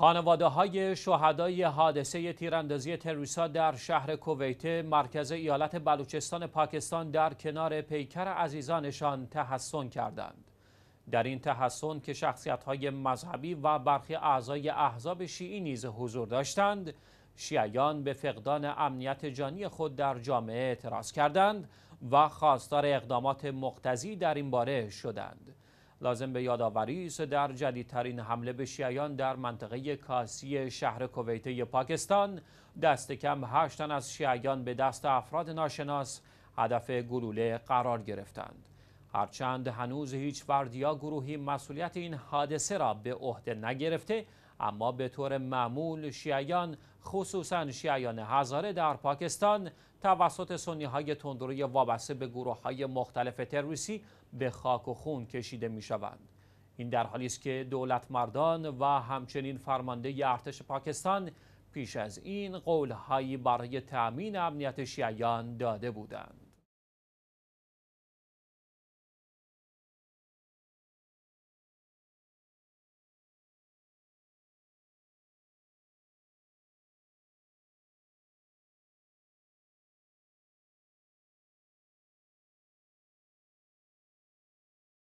خانواده های شهدای حادثه تیراندازی تروریستا در شهر کویت مرکز ایالت بلوچستان پاکستان در کنار پیکر عزیزانشان تحسن کردند در این تحسن که شخصیت های مذهبی و برخی اعضای احزاب شیعی نیز حضور داشتند شیعیان به فقدان امنیت جانی خود در جامعه اعتراض کردند و خواستار اقدامات مقتضی در این باره شدند لازم به یادآوری است در جدیدترین حمله به شیعیان در منطقه کاسی شهر کویته پاکستان دست کم هشتن از شیعیان به دست افراد ناشناس هدف گلوله قرار گرفتند هرچند هنوز هیچ یا گروهی مسئولیت این حادثه را به عهده نگرفته اما به طور معمول شیعیان خصوصا شیعیان هزاره در پاکستان توسط سنی های تندروی وابسته به گروه های مختلف تروریستی به خاک و خون کشیده می شوند. این در حالی است که دولت مردان و همچنین فرمانده ارتش پاکستان پیش از این قولهایی برای تأمین امنیت شیعیان داده بودند.